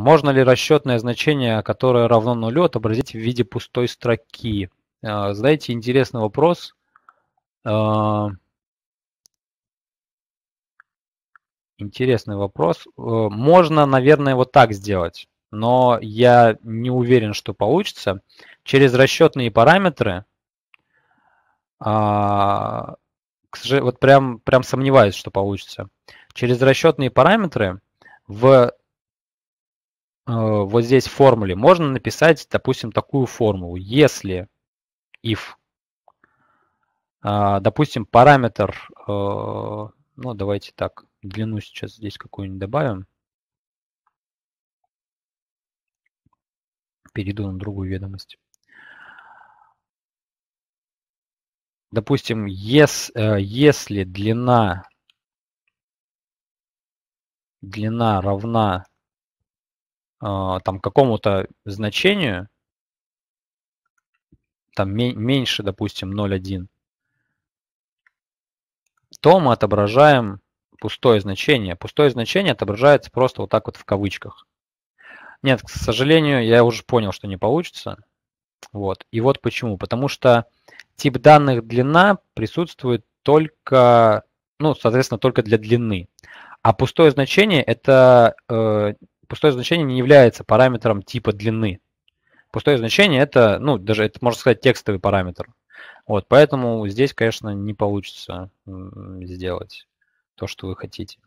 Можно ли расчетное значение, которое равно нулю, отобразить в виде пустой строки? А, знаете, интересный вопрос. А, интересный вопрос. Э, можно, наверное, вот так сделать, но я не уверен, что получится. Через расчетные параметры, а, вот прям, прям сомневаюсь, что получится. Через расчетные параметры в Э, вот здесь в формуле можно написать, допустим, такую формулу. Если if, а, допустим, параметр, э, ну давайте так, длину сейчас здесь какую-нибудь добавим. Перейду на другую ведомость. Допустим, э, если длина длина равна а, там какому-то значению, там меньше, допустим, 0,1, то мы отображаем пустое значение. Пустое значение отображается просто вот так вот в кавычках. Нет, к сожалению, я уже понял, что не получится. Вот. И вот почему. Потому что тип данных длина присутствует только, ну, соответственно, только для длины. А пустое значение это э, пустое значение не является параметром типа длины. Пустое значение это, ну, даже это, можно сказать, текстовый параметр. Вот, поэтому здесь, конечно, не получится сделать то, что вы хотите.